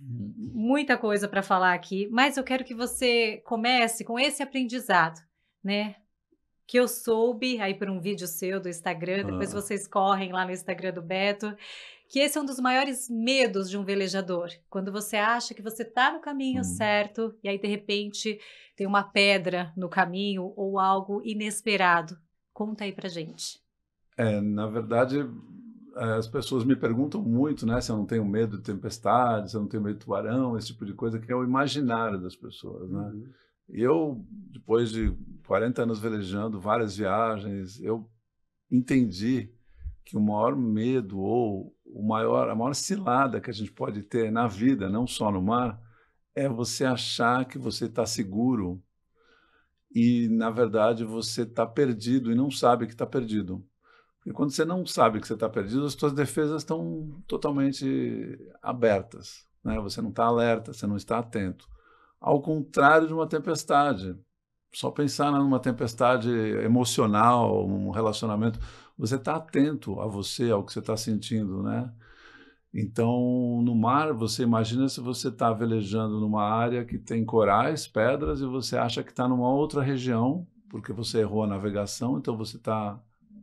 muita coisa para falar aqui, mas eu quero que você comece com esse aprendizado, né? Que eu soube aí por um vídeo seu do Instagram, depois ah. vocês correm lá no Instagram do Beto, que esse é um dos maiores medos de um velejador. Quando você acha que você está no caminho hum. certo e aí de repente tem uma pedra no caminho ou algo inesperado. Conta aí pra gente. É, na verdade, eh, as pessoas me perguntam muito, né, se eu não tenho medo de tempestade, se eu não tenho medo de tubarão, esse tipo de coisa, que é o imaginário das pessoas, né? Uhum. Eu, depois de 40 anos velejando, várias viagens, eu entendi que o maior medo ou o maior, a maior cilada que a gente pode ter na vida, não só no mar, é você achar que você está seguro e, na verdade, você está perdido e não sabe que está perdido. E quando você não sabe que você está perdido, as suas defesas estão totalmente abertas. Né? Você não está alerta, você não está atento. Ao contrário de uma tempestade. Só pensar numa tempestade emocional, um relacionamento, você está atento a você, ao que você está sentindo, né? Então, no mar, você imagina se você está velejando numa área que tem corais, pedras, e você acha que está numa outra região, porque você errou a navegação, então você está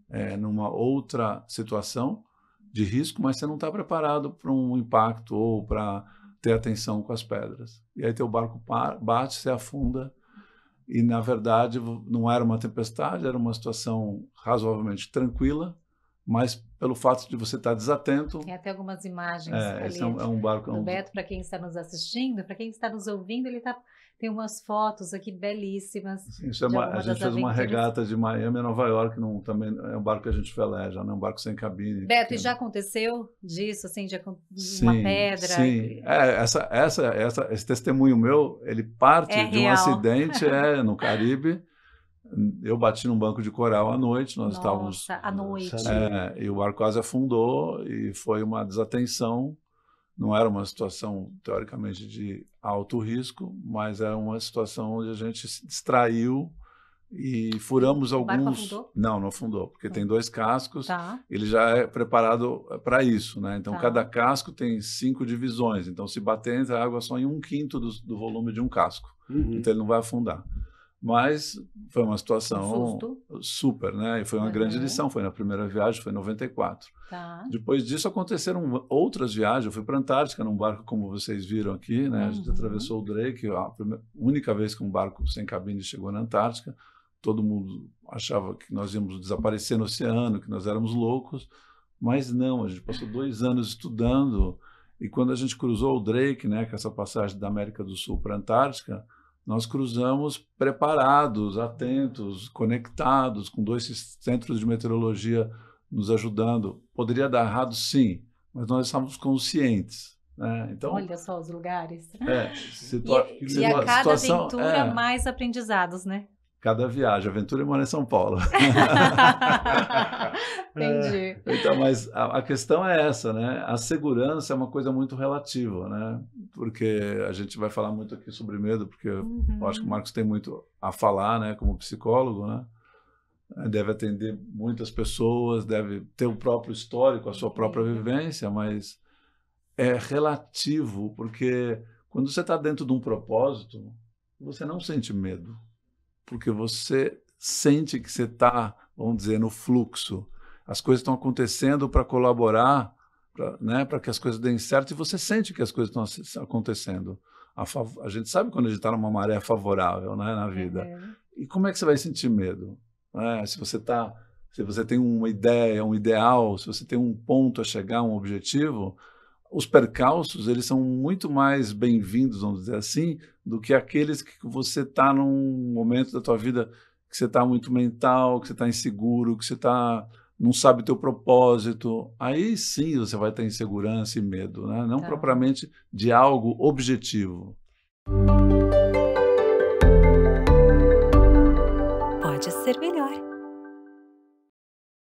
é, numa outra situação de risco, mas você não está preparado para um impacto ou para ter atenção com as pedras. E aí teu barco par, bate, se afunda e na verdade não era uma tempestade, era uma situação razoavelmente tranquila mas pelo fato de você estar desatento. Tem até algumas imagens é, ali. É um, é um barco. É um... Beto, para quem está nos assistindo, para quem está nos ouvindo, ele tá, tem umas fotos aqui belíssimas. Sim, isso é uma, a gente fez uma regata de Miami a Nova York, que também é um barco que a gente veleja, né? um barco sem cabine. Beto, e já aconteceu disso, assim, de sim, uma pedra? Sim, e... é, essa, essa, essa, esse testemunho meu, ele parte é de um acidente é, no Caribe eu bati num banco de coral à noite, nós Nossa, estávamos. À noite. Né? É, e o barco quase afundou e foi uma desatenção. Não era uma situação, teoricamente, de alto risco, mas era é uma situação onde a gente se distraiu e furamos o alguns. Barco afundou? Não, não afundou, porque tem dois cascos, tá. ele já é preparado para isso, né? Então, tá. cada casco tem cinco divisões, então se bater, entra água só em um quinto do, do volume de um casco, uhum. então ele não vai afundar. Mas foi uma situação super, né? E foi uma uhum. grande lição. Foi na primeira viagem, foi em 94. Tá. Depois disso aconteceram outras viagens. Eu fui para a Antártica num barco, como vocês viram aqui, né? Uhum. A gente uhum. atravessou o Drake, a primeira, única vez que um barco sem cabine chegou na Antártica. Todo mundo achava que nós íamos desaparecer no oceano, que nós éramos loucos. Mas não, a gente passou dois anos estudando. E quando a gente cruzou o Drake, né, com essa passagem da América do Sul para a Antártica, nós cruzamos preparados, atentos, conectados, com dois centros de meteorologia nos ajudando. Poderia dar errado, sim, mas nós estávamos conscientes. Né? Então, Olha só os lugares. É, ah, situa e, situa e a cada situação, aventura, é, mais aprendizados, né? cada viagem. aventura e mora em São Paulo. É. Entendi. É, então, mas a, a, questão é essa, né? A segurança é uma coisa muito relativa, né? Porque a gente vai falar muito aqui sobre medo, porque uhum. eu acho que o Marcos tem muito a falar, né? Como psicólogo, né? Deve atender muitas pessoas, deve ter o próprio histórico, a sua própria vivência, mas é relativo, porque quando você está dentro de um propósito, você não sente medo porque você sente que você está, vamos dizer, no fluxo. As coisas estão acontecendo para colaborar, para né, que as coisas deem certo, e você sente que as coisas estão acontecendo. A, a, gente sabe quando a gente está numa maré favorável né, na vida. É. E como é que você vai sentir medo? Né? Se você está se você tem uma ideia, um ideal, se você tem um ponto a chegar, um objetivo, os percalços eles são muito mais bem-vindos, vamos dizer assim, do que aqueles que você está num momento da tua vida que você está muito mental, que você está inseguro, que você tá, não sabe teu propósito. Aí sim você vai ter insegurança e medo, né? não tá. propriamente de algo objetivo. Pode ser melhor.